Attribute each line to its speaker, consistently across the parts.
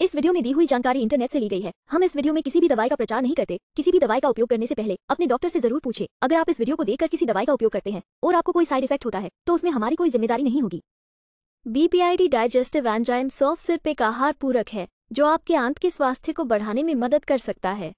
Speaker 1: इस वीडियो में दी हुई जानकारी इंटरनेट से ली गई है हम इस वीडियो में किसी भी दवाई का प्रचार नहीं करते किसी भी दवाई का उपयोग करने से पहले अपने डॉक्टर से जरूर पूछे अगर आप इस वीडियो को देखकर किसी दवाई का उपयोग करते हैं और आपको कोई साइड इफेक्ट होता है तो उसमें हमारी कोई जिम्मेदारी नहीं होगी बीपीआईडी डाइजेस्टिव एंजाइम सॉफ्ट सिर्फ एक आहार पूरक है जो आपके आंत के स्वास्थ्य को बढ़ाने में मदद कर सकता है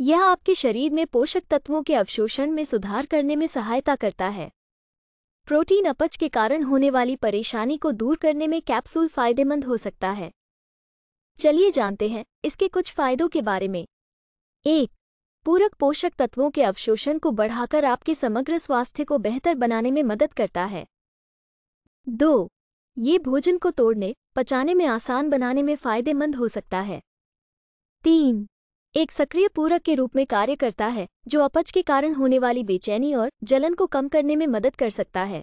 Speaker 1: यह आपके शरीर में पोषक तत्वों के अवशोषण में सुधार करने में सहायता करता है प्रोटीन अपच के कारण होने वाली परेशानी को दूर करने में कैप्सूल फायदेमंद हो सकता है चलिए जानते हैं इसके कुछ फायदों के बारे में एक पूरक पोषक तत्वों के अवशोषण को बढ़ाकर आपके समग्र स्वास्थ्य को बेहतर बनाने में मदद करता है दो ये भोजन को तोड़ने पचाने में आसान बनाने में फायदेमंद हो सकता है तीन एक सक्रिय पूरक के रूप में कार्य करता है जो अपच के कारण होने वाली बेचैनी और जलन को कम करने में मदद कर सकता है